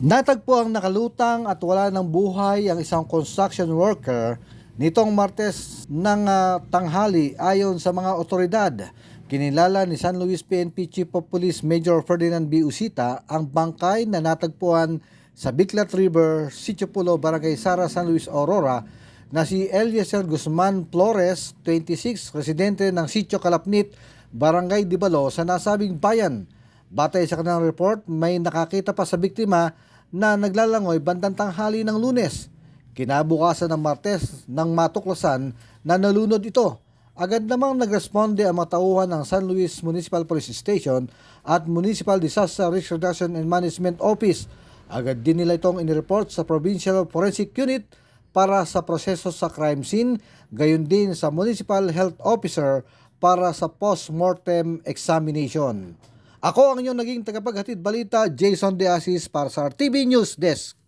Natagpo ang nakalutang at wala ng buhay ang isang construction worker nitong Martes ng uh, tanghali ayon sa mga otoridad. Kinilala ni San Luis PNP Chief of Police Major Ferdinand B. Usita ang bangkay na natagpuan sa Biglat River, Sitio Pulo, Barangay Sara, San Luis, Aurora na si Eliezer Guzman Flores, 26, residente ng Sitio Kalapnit, Barangay Dibalo sa nasabing bayan. Batay sa kanilang report, may nakakita pa sa biktima na naglalangoy bandang tanghali ng lunes. Kinabukasan ng Martes nang matuklasan na nalunod ito. Agad namang nagresponde ang mga ng San Luis Municipal Police Station at Municipal Disaster Risk Reduction and Management Office. Agad din nila itong inireport sa Provincial Forensic Unit para sa proseso sa crime scene, gayon din sa Municipal Health Officer para sa post-mortem examination. Ako ang inyong naging tagapaghatid balita, Jason De Asis para sa RTV News Desk.